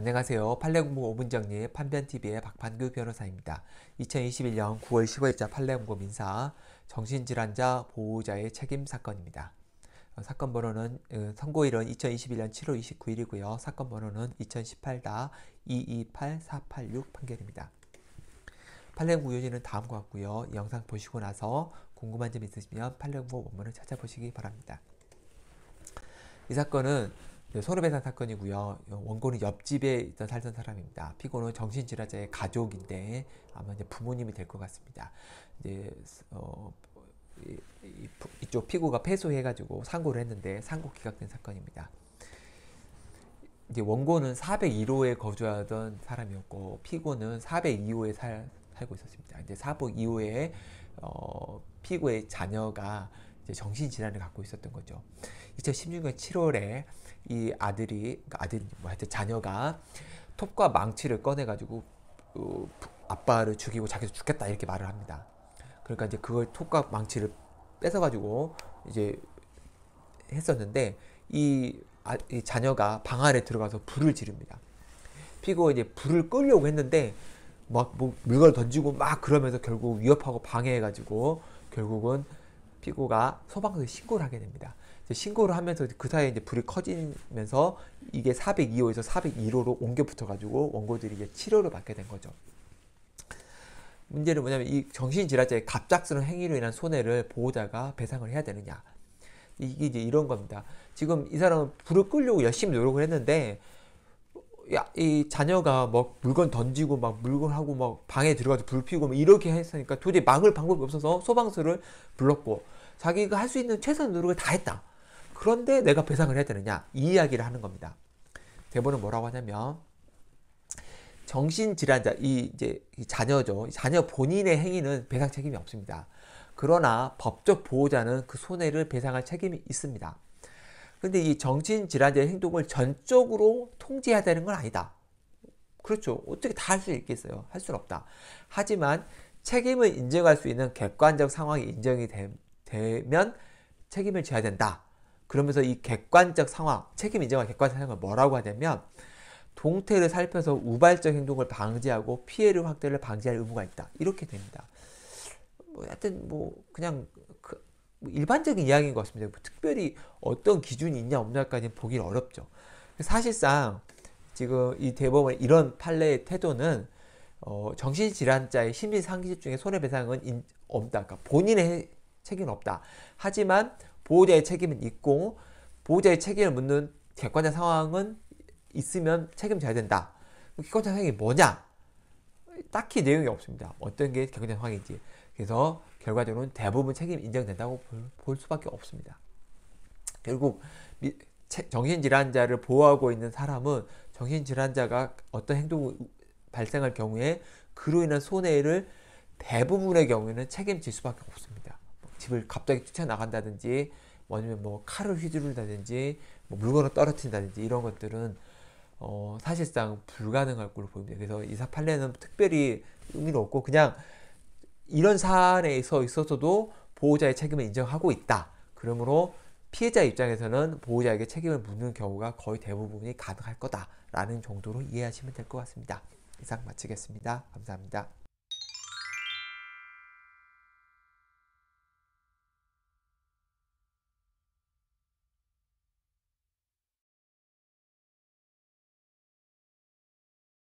안녕하세요. 판례공고 5분정리 판변TV의 박판규 변호사입니다. 2021년 9월 15일자 판례공고 민사 정신질환자 보호자의 책임 사건입니다. 어, 사건 번호는 어, 선고일은 2021년 7월 29일이고요. 사건 번호는 2018-228486 판결입니다. 판례공고 요지는 다음과 같고요. 영상 보시고 나서 궁금한 점 있으시면 판례공고 원문을 찾아보시기 바랍니다. 이 사건은 네, 소르배상 사건이고요. 원고는 옆집에 있던 살던 사람입니다. 피고는 정신질환자의 가족인데 아마 이제 부모님이 될 것 같습니다. 이제 어, 이, 이, 이쪽 피고가 패소해가지고 상고를 했는데 상고 기각된 사건입니다. 이제 원고는 401호에 거주하던 사람이었고 피고는 402호에 살, 살고 있었습니다. 이제 402호에 어, 피고의 자녀가 정신질환을 갖고 있었던 거죠. 2016년 7월에 이 아들이, 그러니까 아들, 뭐 하여튼 자녀가 톱과 망치를 꺼내가지고 어, 아빠를 죽이고 자기도 죽겠다 이렇게 말을 합니다. 그러니까 이제 그걸 톱과 망치를 뺏어가지고 이제 했었는데 이, 아, 이 자녀가 방 안에 들어가서 불을 지릅니다. 피고 이제 불을 끌려고 했는데 막뭐 물건을 던지고 막 그러면서 결국 위협하고 방해해가지고 결국은 피고가 소방서에 신고를 하게 됩니다. 신고를 하면서 그 사이에 이제 불이 커지면서 이게 402호에서 401호로 옮겨 붙어가지고 원고들이 이제 치료를 받게 된 거죠. 문제는 뭐냐면 이 정신질환자의 갑작스러운 행위로 인한 손해를 보호자가 배상을 해야 되느냐. 이게 이제 이런 겁니다. 지금 이 사람은 불을 끌려고 열심히 노력을 했는데 이 자녀가 막 물건 던지고 막 물건 하고 막 방에 들어가서 불 피우고 막 이렇게 했으니까 도저히 막을 방법이 없어서 소방서를 불렀고 자기가 할 수 있는 최선의 노력을 다 했다. 그런데 내가 배상을 해야 되느냐 이 이야기를 하는 겁니다. 대본은 뭐라고 하냐면 정신질환자 이 이제 자녀죠. 자녀 본인의 행위는 배상 책임이 없습니다. 그러나 법적 보호자는 그 손해를 배상할 책임이 있습니다. 근데 이 정신 질환자의 행동을 전적으로 통제해야 되는 건 아니다. 그렇죠. 어떻게 다 할 수 있겠어요? 할 수는 없다. 하지만 책임을 인정할 수 있는 객관적 상황이 인정이 되, 면 책임을 져야 된다. 그러면서 이 객관적 상황, 책임 인정할 객관적 상황을 뭐라고 하냐면 동태를 살펴서 우발적 행동을 방지하고 피해를 확대를 방지할 의무가 있다. 이렇게 됩니다. 뭐 하여튼 뭐 그냥 그뭐 일반적인 이야기인 것 같습니다. 뭐 특별히 어떤 기준이 있냐 없냐까지는 보기 어렵죠. 사실상 지금 이 대법원 이런 판례의 태도는 어, 정신질환자의 심리상기집 중에 손해배상은 인, 없다. 그러니까 본인의 책임은 없다. 하지만 보호자의 책임은 있고 보호자의 책임을 묻는 객관적 상황은 있으면 책임져야 된다. 객관적 상황이 뭐냐? 딱히 내용이 없습니다. 어떤 게 경제 상황인지. 그래서 결과적으로는 대부분 책임 인정된다고 볼, 수밖에 없습니다. 결국 미, 정신질환자를 보호하고 있는 사람은 정신질환자가 어떤 행동 발생할 경우에 그로 인한 손해를 대부분의 경우에는 책임질 수밖에 없습니다. 뭐 집을 갑자기 뛰쳐나간다든지 아니면 뭐 칼을 휘두른다든지 뭐 물건을 떨어뜨린다든지 이런 것들은 어, 사실상 불가능할 걸로 보입니다. 그래서 이사 판례는 특별히 의미는 없고 그냥 이런 사안에서 있어서도 보호자의 책임을 인정하고 있다. 그러므로 피해자 입장에서는 보호자에게 책임을 묻는 경우가 거의 대부분이 가능할 거다라는 정도로 이해하시면 될 것 같습니다. 이상 마치겠습니다. 감사합니다.